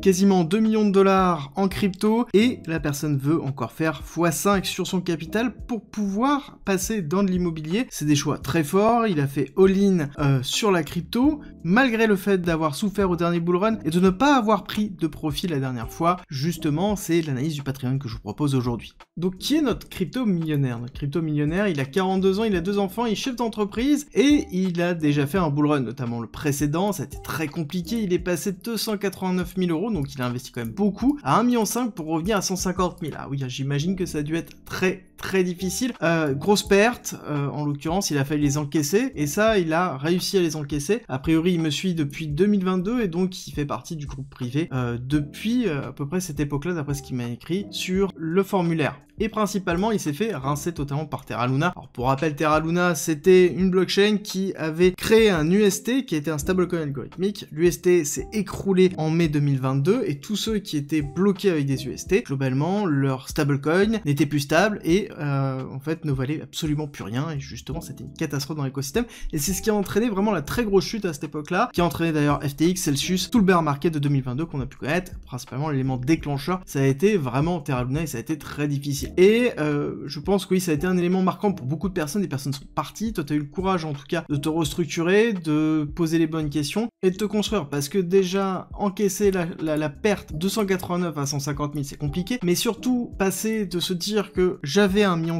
quasiment 2 millions de dollars en crypto et la personne veut encore faire x5 sur son capital pour pouvoir passer dans de l'immobilier. C'est des choix très forts, il a fait all-in euh, sur la crypto malgré le fait d'avoir souffert au dernier bull run et de ne pas avoir pris de profit la dernière fois. Justement, c'est l'analyse du Patreon que je vous propose aujourd'hui. Donc qui est notre crypto millionnaire Notre crypto millionnaire, il a 42 ans, il a deux enfants, il est chef d'entreprise et il a déjà fait un bull run, notamment le précédent, ça a été très compliqué, il est passé de 289 000 euros donc il a investi quand même beaucoup, à 1,5 million pour revenir à 150 000. Ah oui, j'imagine que ça a dû être très très difficile. Euh, grosse perte, euh, en l'occurrence, il a fallu les encaisser, et ça, il a réussi à les encaisser. A priori, il me suit depuis 2022, et donc il fait partie du groupe privé euh, depuis à peu près cette époque-là, d'après ce qu'il m'a écrit, sur le formulaire. Et principalement, il s'est fait rincer totalement par Terra Luna. Alors, pour rappel, Terra Luna, c'était une blockchain qui avait créé un UST, qui était un stablecoin algorithmique. L'UST s'est écroulé en mai 2020, et tous ceux qui étaient bloqués avec des UST, globalement, leur stablecoin n'était plus stable et euh, en fait ne valait absolument plus rien et justement c'était une catastrophe dans l'écosystème et c'est ce qui a entraîné vraiment la très grosse chute à cette époque-là, qui a entraîné d'ailleurs FTX, Celsius, tout le bear market de 2022 qu'on a pu connaître, principalement l'élément déclencheur, ça a été vraiment Terra et ça a été très difficile. Et euh, je pense que oui, ça a été un élément marquant pour beaucoup de personnes, des personnes sont parties, toi as eu le courage en tout cas de te restructurer, de poser les bonnes questions et de te construire parce que déjà encaisser la, la, perte perte 289 à 150 000, c'est compliqué. Mais surtout, passer de se dire que j'avais un million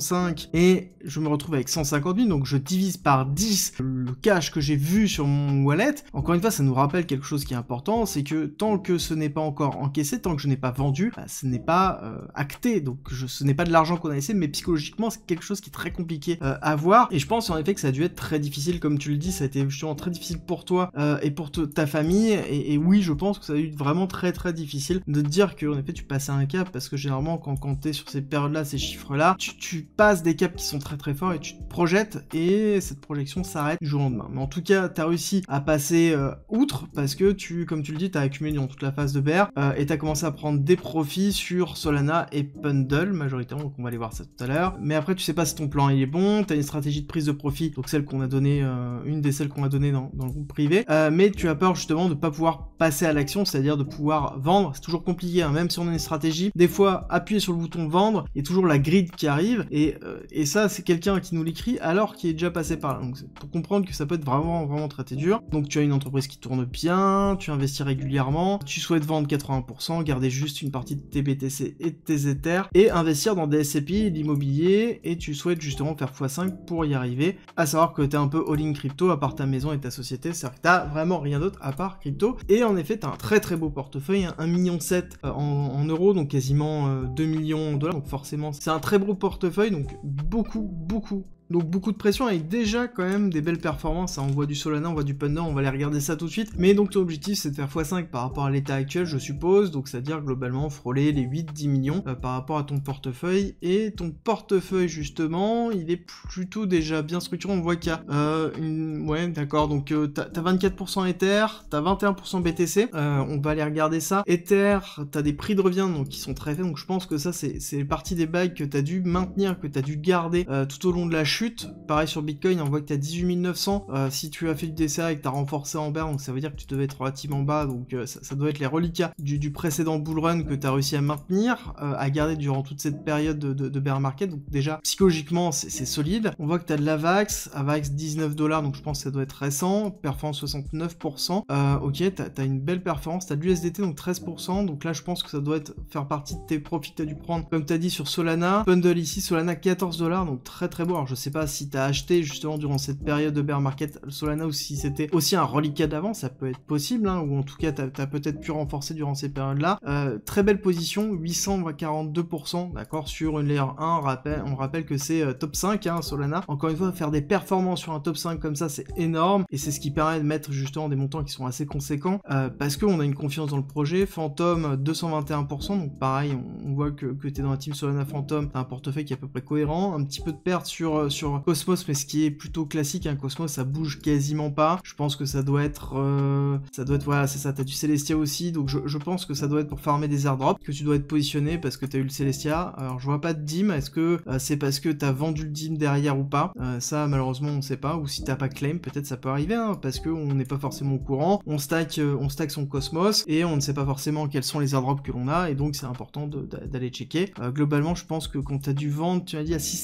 et je me retrouve avec 150 000, donc je divise par 10 le cash que j'ai vu sur mon wallet. Encore une fois, ça nous rappelle quelque chose qui est important, c'est que tant que ce n'est pas encore encaissé, tant que je n'ai pas vendu, bah, ce n'est pas euh, acté. Donc ce n'est pas de l'argent qu'on a laissé, mais psychologiquement, c'est quelque chose qui est très compliqué euh, à voir. Et je pense en effet que ça a dû être très difficile, comme tu le dis, ça a été justement très difficile pour toi euh, et pour ta famille. Et, oui, je pense que ça a dû vraiment très difficile de dire que en effet tu passais un cap parce que généralement quand, tu es sur ces périodes là, ces chiffres là, tu, passes des caps qui sont très très forts et tu te projettes et cette projection s'arrête du jour au lendemain. Mais en tout cas, tu as réussi à passer euh, outre parce que tu, comme tu le dis, tu as accumulé dans toute la phase de BR euh, et tu as commencé à prendre des profits sur Solana et Pundle majoritairement, donc on va aller voir ça tout à l'heure. Mais après, tu sais pas si ton plan il est bon, tu as une stratégie de prise de profit, donc celle qu'on a donnée, euh, une des celles qu'on a données dans, dans, le groupe privé, mais tu as peur justement de pas pouvoir passer à l'action, c'est-à-dire de pouvoir vendre. C'est toujours compliqué, hein, même si on a une stratégie. Des fois, appuyer sur le bouton vendre, et toujours la grid qui arrive. Et, euh, ça, c'est quelqu'un qui nous l'écrit alors qu'il est déjà passé par là. Donc pour comprendre que ça peut être vraiment, vraiment très, dur. Donc tu as une entreprise qui tourne bien, tu investis régulièrement, tu souhaites vendre 80%, garder juste une partie de tes BTC et de tes Ethers, et investir dans des SCPI, l'immobilier, et tu souhaites justement faire x5 pour y arriver. À savoir que tu es un peu all-in crypto à part ta maison et ta société, c'est-à-dire que tu vraiment rien d'autre à part crypto. Et en effet, tu as un très très beau portefeuille portefeuille, hein, un million euh, en, en, euros, donc quasiment 2 euh, millions de dollars, donc forcément c'est un très gros portefeuille, donc beaucoup, beaucoup donc beaucoup de pression avec déjà quand même des belles performances. Hein. On voit du Solana, on voit du Panda, on va aller regarder ça tout de suite. Mais donc ton objectif c'est de faire x5 par rapport à l'état actuel je suppose. Donc c'est-à-dire globalement frôler les 8-10 millions euh, par rapport à ton portefeuille. Et ton portefeuille justement, il est plutôt déjà bien structuré. On voit qu'il y a euh, une... Ouais d'accord, donc euh, t'as 24% Ether, t'as 21% BTC. Euh, on va aller regarder ça. Ether, t'as des prix de revient donc qui sont très faibles. Donc je pense que ça c'est partie des bagues que t'as dû maintenir, que t'as dû garder euh, tout au long de la chaîne chute. Pareil sur Bitcoin, on voit que tu as 18 900. si tu as fait du dessert et que tu as renforcé en bear donc ça veut dire que tu devais être relativement bas. Donc euh, ça, doit être les reliquats du, précédent bull run que tu as réussi à maintenir, euh, à garder durant toute cette période de, bear market. Donc déjà, psychologiquement, c'est solide. On voit que tu as de l'AVAX, AVAX 19 dollars, donc je pense que ça doit être récent. Performance 69%. Euh, ok, tu as, une belle performance. Tu as de l'USDT, donc 13%. Donc là, je pense que ça doit être faire partie de tes profits que tu as dû prendre, comme tu as dit sur Solana. Bundle ici, Solana 14 dollars, donc très très beau. Alors je sais pas si tu as acheté justement durant cette période de bear market Solana ou si c'était aussi un reliquat d'avant, ça peut être possible, hein, ou en tout cas tu as, peut-être pu renforcer durant ces périodes-là. Euh, très belle position, 842%, d'accord, sur une layer 1, rappel, on rappelle que c'est euh, top 5, hein, Solana. Encore une fois, faire des performances sur un top 5 comme ça, c'est énorme, et c'est ce qui permet de mettre justement des montants qui sont assez conséquents, euh, parce qu'on a une confiance dans le projet. Phantom, 221%, euh, donc pareil, on, voit que, tu es dans la team Solana Phantom, t'as un portefeuille qui est à peu près cohérent, un petit peu de perte sur sur Cosmos, mais ce qui est plutôt classique, un Cosmos ça bouge quasiment pas. Je pense que ça doit être, euh, ça doit être, voilà, c'est ça, t'as du Celestia aussi, donc je, je, pense que ça doit être pour farmer des airdrops, que tu dois être positionné parce que t'as eu le Celestia. Alors je vois pas de dim, est-ce que euh, c'est parce que t'as vendu le dim derrière ou pas euh, Ça malheureusement on sait pas, ou si t'as pas claim, peut-être ça peut arriver, hein, parce qu'on on n'est pas forcément au courant, on stack, on stack son Cosmos, et on ne sait pas forcément quels sont les airdrops que l'on a, et donc c'est important d'aller checker. globalement je pense que quand t'as du vendre, tu m'as dit à 6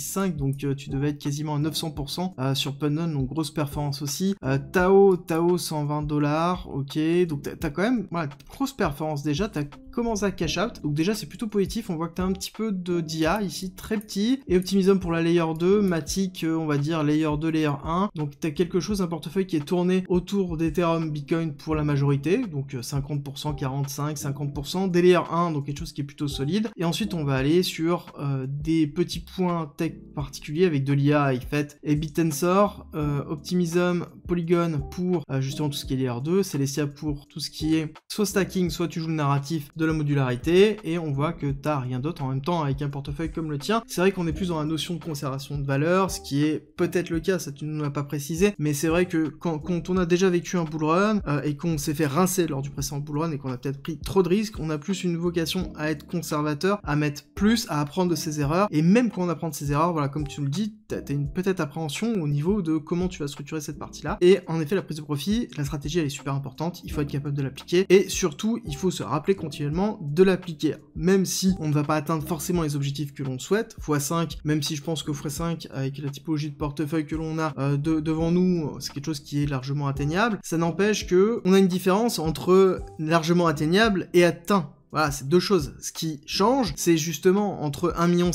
5 donc tu devais être quasiment à 900% euh, sur punnon donc grosse performance aussi. Euh, Tao, Tao 120 dollars, ok, donc t'as quand même, voilà, grosse performance déjà, t'as Comment ça cash out. Donc déjà c'est plutôt positif, on voit que tu as un petit peu de d'IA ici, très petit, et Optimism pour la layer 2, Matic euh, on va dire layer 2, layer 1. Donc tu as quelque chose, un portefeuille qui est tourné autour d'Ethereum, Bitcoin pour la majorité, donc 50%, 45, 50%, des layer 1, donc quelque chose qui est plutôt solide. Et ensuite on va aller sur euh, des petits points tech particuliers avec de l'IA IFET, et BitTensor, euh, Optimism, Polygon pour justement tout ce qui est layer 2, Celestia pour tout ce qui est soit stacking, soit tu joues le narratif de la modularité et on voit que t'as rien d'autre en même temps avec un portefeuille comme le tien. C'est vrai qu'on est plus dans la notion de conservation de valeur, ce qui est peut-être le cas, ça tu ne nous l'as pas précisé, mais c'est vrai que quand, on a déjà vécu un bull run euh, et qu'on s'est fait rincer lors du précédent bull run et qu'on a peut-être pris trop de risques, on a plus une vocation à être conservateur, à mettre plus, à apprendre de ses erreurs et même quand on apprend de ses erreurs, voilà comme tu le dis, t'as une peut-être appréhension au niveau de comment tu vas structurer cette partie-là. Et en effet, la prise de profit, la stratégie, elle est super importante. Il faut être capable de l'appliquer. Et surtout, il faut se rappeler continuellement de l'appliquer. Même si on ne va pas atteindre forcément les objectifs que l'on souhaite, x5, même si je pense que x5, avec la typologie de portefeuille que l'on a euh, devant nous, c'est quelque chose qui est largement atteignable, ça n'empêche que on a une différence entre largement atteignable et atteint. Voilà, c'est deux choses. Ce qui change, c'est justement entre 1,5 million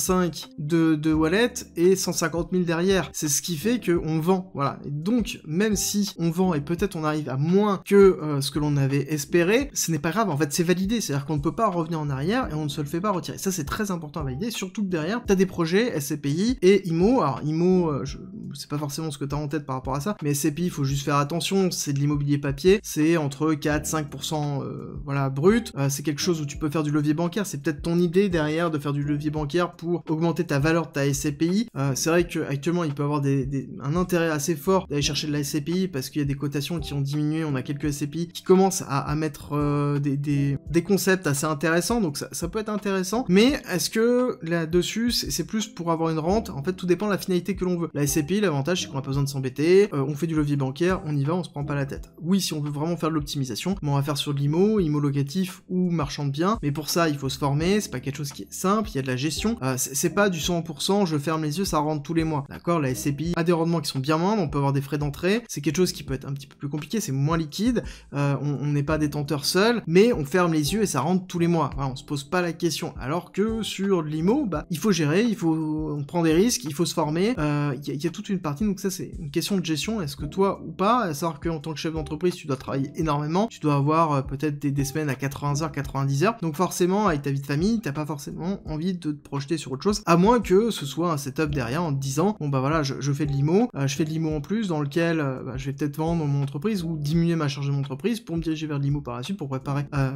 de, de wallet et 150 000 derrière. C'est ce qui fait qu'on vend. Voilà. Et donc, même si on vend et peut-être on arrive à moins que euh, ce que l'on avait espéré, ce n'est pas grave. En fait, c'est validé. C'est-à-dire qu'on ne peut pas revenir en arrière et on ne se le fait pas retirer. Ça, c'est très important à valider. Surtout que derrière, tu as des projets, SCPI et IMO. Alors, IMO, euh, je sais pas forcément ce que tu as en tête par rapport à ça, mais SCPI, il faut juste faire attention. C'est de l'immobilier papier. C'est entre 4-5% euh, voilà, brut. c'est quelque chose tu peux faire du levier bancaire. C'est peut-être ton idée derrière de faire du levier bancaire pour augmenter ta valeur de ta SCPI. Euh, c'est vrai qu'actuellement, il peut avoir un intérêt assez fort d'aller chercher de la SCPI parce qu'il y a des cotations qui ont diminué. On a quelques SCPI qui commencent à, mettre euh, des, concepts assez intéressants. Donc ça, peut être intéressant. Mais est-ce que là-dessus, c'est plus pour avoir une rente En fait, tout dépend de la finalité que l'on veut. La SCPI, l'avantage, c'est qu'on n'a pas besoin de s'embêter. Euh, on fait du levier bancaire, on y va, on se prend pas la tête. Oui, si on veut vraiment faire de l'optimisation, on va faire sur l'IMO, locatif ou marchand de mais pour ça, il faut se former, c'est pas quelque chose qui est simple, il y a de la gestion, euh, c'est pas du 100%, je ferme les yeux, ça rentre tous les mois. D'accord La SCPI a des rendements qui sont bien moins on peut avoir des frais d'entrée, c'est quelque chose qui peut être un petit peu plus compliqué, c'est moins liquide, euh, on n'est pas détenteur seul, mais on ferme les yeux et ça rentre tous les mois. Hein, on se pose pas la question. Alors que sur l'IMO, bah, il faut gérer, il faut, on prend des risques, il faut se former, euh, il ya toute une partie, donc ça c'est une question de gestion, est-ce que toi ou pas, à savoir qu'en tant que chef d'entreprise, tu dois travailler énormément, tu dois avoir peut-être des, des semaines à 80 heures, 90 heures, donc forcément, avec ta vie de famille, t'as pas forcément envie de te projeter sur autre chose, à moins que ce soit un setup derrière en te disant, bon bah voilà, je, fais de l'IMO, euh, je fais de l'IMO en plus, dans lequel euh, bah, je vais peut-être vendre mon entreprise ou diminuer ma charge de mon entreprise pour me diriger vers l'IMO par la suite, pour préparer euh,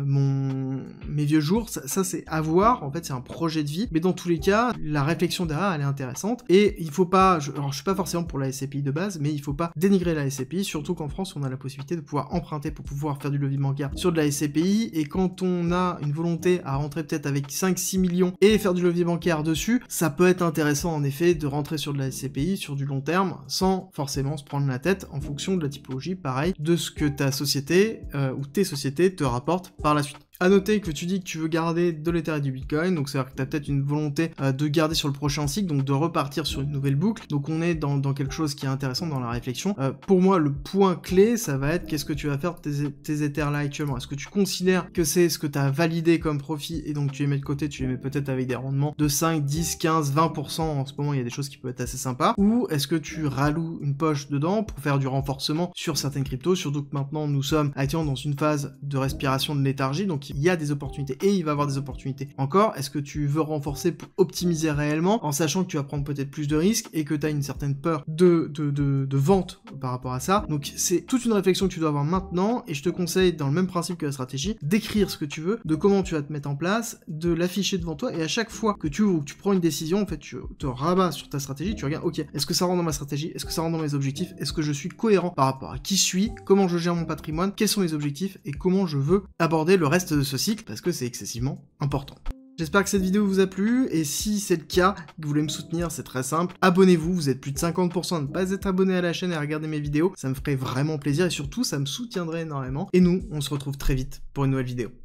mes vieux jours. Ça, c'est à voir, en fait c'est un projet de vie, mais dans tous les cas, la réflexion derrière, elle est intéressante, et il faut pas, alors je suis pas forcément pour la SCPI de base, mais il faut pas dénigrer la SCPI, surtout qu'en France, on a la possibilité de pouvoir emprunter pour pouvoir faire du levier bancaire sur de la SCPI, et quand on a une volonté à rentrer peut-être avec 5-6 millions et faire du levier bancaire dessus, ça peut être intéressant en effet de rentrer sur de la SCPI sur du long terme sans forcément se prendre la tête en fonction de la typologie, pareil, de ce que ta société euh, ou tes sociétés te rapportent par la suite. À noter que tu dis que tu veux garder de et du Bitcoin, donc c'est-à-dire que tu as peut-être une volonté euh, de garder sur le prochain cycle, donc de repartir sur une nouvelle boucle. Donc on est dans, quelque chose qui est intéressant dans la réflexion. Euh, pour moi, le point clé, ça va être qu'est-ce que tu vas faire de tes, Ethers là actuellement. Est-ce que tu considères que c'est ce que tu as validé comme profit et donc tu les mets de côté, tu les mets peut-être avec des rendements de 5, 10, 15, 20% en ce moment, il y a des choses qui peuvent être assez sympas. Ou est-ce que tu ralloues une poche dedans pour faire du renforcement sur certaines cryptos, surtout que maintenant nous sommes actuellement dans une phase de respiration de léthargie, donc il y a des opportunités et il va avoir des opportunités. Encore, est-ce que tu veux renforcer pour optimiser réellement en sachant que tu vas prendre peut-être plus de risques et que tu as une certaine peur de, de, vente par rapport à ça Donc c'est toute une réflexion que tu dois avoir maintenant et je te conseille, dans le même principe que la stratégie, d'écrire ce que tu veux, de comment tu vas te mettre en place, de l'afficher devant toi et à chaque fois que tu tu prends une décision, en fait, tu te rabats sur ta stratégie, tu regardes, ok, est-ce que ça rentre dans ma stratégie Est-ce que ça rentre dans mes objectifs Est-ce que je suis cohérent par rapport à qui je suis Comment je gère mon patrimoine Quels sont mes objectifs Et comment je veux aborder le reste ce cycle parce que c'est excessivement important. J'espère que cette vidéo vous a plu, et si c'est le cas, vous voulez me soutenir, c'est très simple, abonnez-vous, vous êtes plus de 50% à ne pas être abonné à la chaîne et à regarder mes vidéos, ça me ferait vraiment plaisir, et surtout, ça me soutiendrait énormément, et nous, on se retrouve très vite pour une nouvelle vidéo.